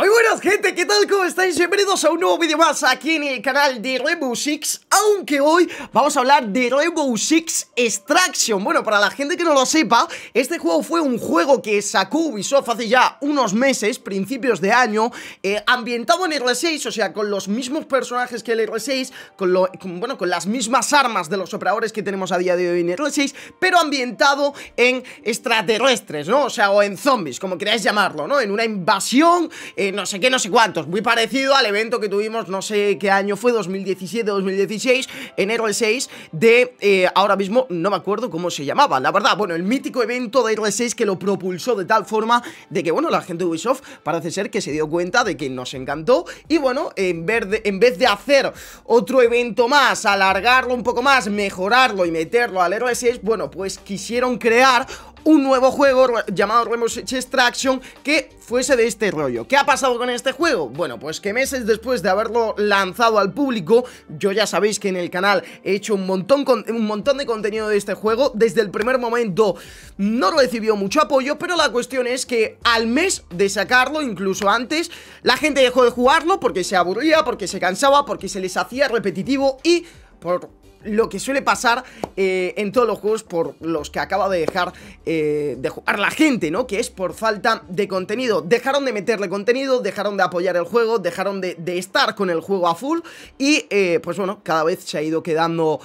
Muy buenas gente, ¿qué tal? ¿Cómo estáis? Bienvenidos a un nuevo vídeo más aquí en el canal de Rainbow Six Aunque hoy vamos a hablar de Rainbow Six Extraction Bueno, para la gente que no lo sepa, este juego fue un juego que sacó Ubisoft hace ya unos meses, principios de año eh, Ambientado en R6, o sea, con los mismos personajes que el R6 con, bueno, con las mismas armas de los operadores que tenemos a día de hoy en R6 Pero ambientado en extraterrestres, ¿no? O sea, o en zombies, como queráis llamarlo, ¿no? En una invasión no sé qué, no sé cuántos. Muy parecido al evento que tuvimos, no sé qué año fue, 2017, 2016, enero el 6 de, eh, ahora mismo no me acuerdo cómo se llamaba, la verdad. Bueno, el mítico evento de Heroes 6 que lo propulsó de tal forma de que, bueno, la gente de Ubisoft parece ser que se dio cuenta de que nos encantó y, bueno, en vez de, en vez de hacer otro evento más, alargarlo un poco más, mejorarlo y meterlo al héroes 6, bueno, pues quisieron crear un nuevo juego llamado Rainbow Extraction que fuese de este rollo. ¿Qué ha pasado con este juego? Bueno, pues que meses después de haberlo lanzado al público, yo ya sabéis que en el canal he hecho un montón, un montón de contenido de este juego, desde el primer momento no recibió mucho apoyo, pero la cuestión es que al mes de sacarlo, incluso antes, la gente dejó de jugarlo porque se aburría, porque se cansaba, porque se les hacía repetitivo y por lo que suele pasar eh, en todos los juegos por los que acaba de dejar eh, de jugar la gente, ¿no? Que es por falta de contenido. Dejaron de meterle contenido, dejaron de apoyar el juego, dejaron de, estar con el juego a full y eh, pues bueno, cada vez se ha ido quedando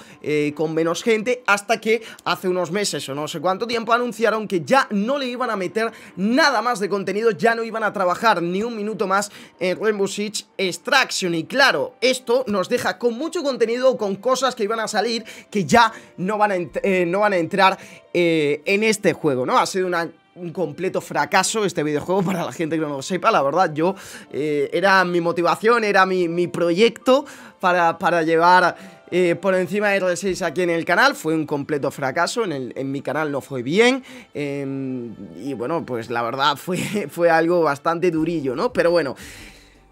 con menos gente hasta que hace unos meses o no sé cuánto tiempo anunciaron que ya no le iban a meter nada más de contenido, ya no iban a trabajar ni un minuto más en Rainbow Six Extraction y claro, esto nos deja con mucho contenido, con cosas que iban a a salir, que ya no van a, eh, no van a entrar eh, en este juego, ¿no? Ha sido un completo fracaso este videojuego para la gente que no lo sepa, la verdad, yo eh, era mi motivación, era mi, proyecto para, llevar por encima de R6 aquí en el canal, fue un completo fracaso, en, mi canal no fue bien em, y bueno, pues la verdad fue, fue algo bastante durillo, ¿no? Pero bueno...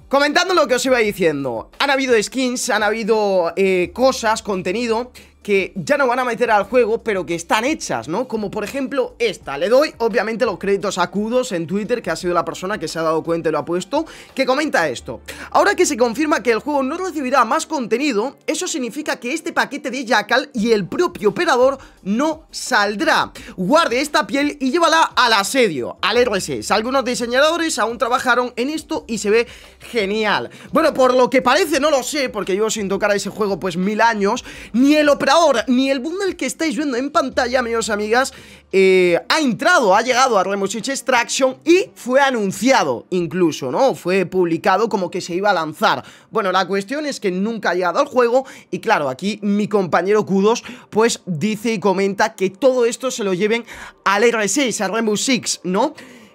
Comentando lo que os iba diciendo, han habido skins, han habido eh, cosas, contenido que ya no van a meter al juego, pero que están hechas, ¿no? Como por ejemplo esta. Le doy, obviamente, los créditos a en Twitter, que ha sido la persona que se ha dado cuenta y lo ha puesto, que comenta esto. Ahora que se confirma que el juego no recibirá más contenido, eso significa que este paquete de Jackal y el propio operador no saldrá. Guarde esta piel y llévala al asedio, al RSS. 6 Algunos diseñadores aún trabajaron en esto y se ve genial. Bueno, por lo que parece, no lo sé, porque llevo sin tocar a ese juego pues mil años, ni el operador ahora, ni el bundle que estáis viendo en pantalla, amigos, amigas, eh, ha entrado, ha llegado a Six Extraction y fue anunciado incluso, ¿no? Fue publicado como que se iba a lanzar. Bueno, la cuestión es que nunca ha llegado al juego y claro, aquí mi compañero Kudos pues dice y comenta que todo esto se lo lleven al R6, a Rainbow Six, ¿no?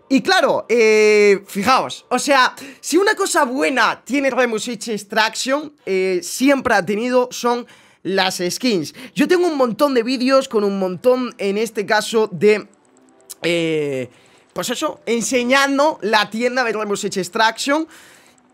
Y claro, eh, fijaos, o sea, si una cosa buena tiene Rainbow Six Extraction, eh, siempre ha tenido, son las skins. Yo tengo un montón de vídeos con un montón, en este caso, de... Eh, pues eso, enseñando la tienda, a ver, hemos hecho extraction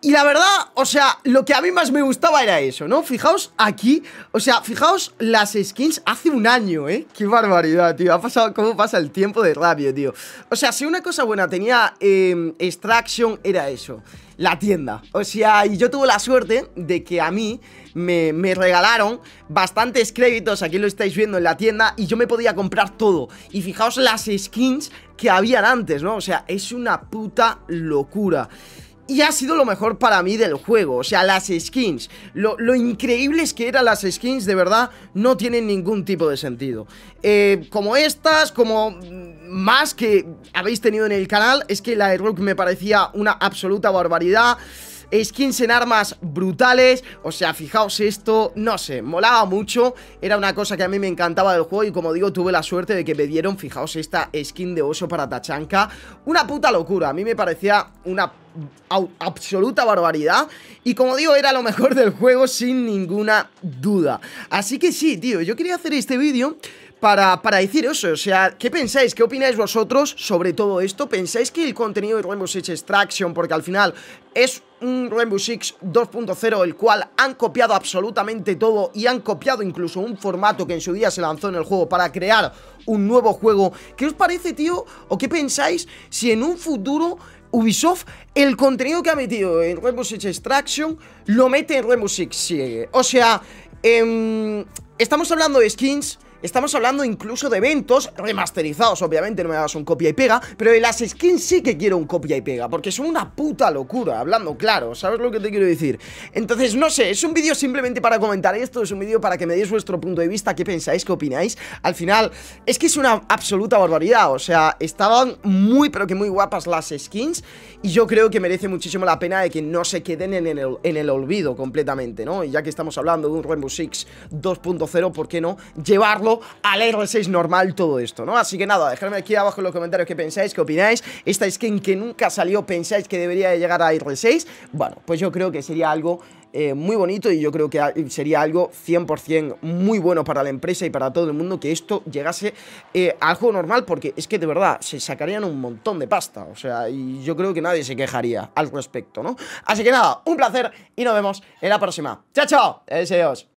y la verdad, o sea, lo que a mí más me gustaba era eso, ¿no? Fijaos aquí, o sea, fijaos las skins hace un año, ¿eh? Qué barbaridad, tío, ha pasado, cómo pasa el tiempo de radio, tío O sea, si una cosa buena tenía em, Extraction era eso, la tienda O sea, y yo tuve la suerte de que a mí me, me, regalaron bastantes créditos, aquí lo estáis viendo en la tienda, y yo me podía comprar todo. Y fijaos las skins que habían antes, ¿no? O sea, es una puta locura. Y ha sido lo mejor para mí del juego, o sea, las skins. Lo, increíble es que eran las skins, de verdad, no tienen ningún tipo de sentido. Eh, como estas, como más que habéis tenido en el canal, es que la de me parecía una absoluta barbaridad skins en armas brutales, o sea, fijaos esto, no sé, molaba mucho, era una cosa que a mí me encantaba del juego y como digo, tuve la suerte de que me dieron, fijaos esta skin de oso para Tachanka, una puta locura, a mí me parecía una absoluta barbaridad Y como digo, era lo mejor del juego sin ninguna duda Así que sí, tío, yo quería hacer este vídeo para, deciros, decir o sea, ¿qué pensáis? ¿Qué opináis vosotros sobre todo esto? ¿Pensáis que el contenido de Rainbow Six Extraction, porque al final es un Rainbow Six 2.0 el cual han copiado absolutamente todo y han copiado incluso un formato que en su día se lanzó en el juego para crear un nuevo juego. ¿Qué os parece, tío? ¿O qué pensáis si en un futuro Ubisoft el contenido que ha metido en Rainbow Six Extraction lo mete en Rainbow Six O sea, em, estamos hablando de skins, Estamos hablando incluso de eventos remasterizados, obviamente, no me hagas un copia y pega, pero de las skins sí que quiero un copia y pega, porque son una puta locura, hablando claro, ¿sabes lo que te quiero decir? Entonces, no sé, es un vídeo simplemente para comentar esto, es un vídeo para que me deis vuestro punto de vista, qué pensáis, qué opináis. Al final, es que es una absoluta barbaridad, o sea, estaban muy, pero que muy guapas las skins, y yo creo que merece muchísimo la pena de que no se queden en el, en el olvido completamente, ¿no? Y ya que estamos hablando de un Rainbow Six 2.0, ¿por qué no llevarlo al r 6 normal todo esto, ¿no? Así que nada, dejadme aquí abajo en los comentarios qué pensáis, qué opináis. Esta skin que nunca salió, ¿pensáis que debería llegar a R6? Bueno, pues yo creo que sería algo eh, muy bonito y yo creo que sería algo 100% muy bueno para la empresa y para todo el mundo que esto llegase eh, al juego normal porque es que de verdad se sacarían un montón de pasta, o sea, y yo creo que nadie se quejaría al respecto, ¿no? Así que nada, un placer y nos vemos en la próxima. ¡Chao, chao! Deseos.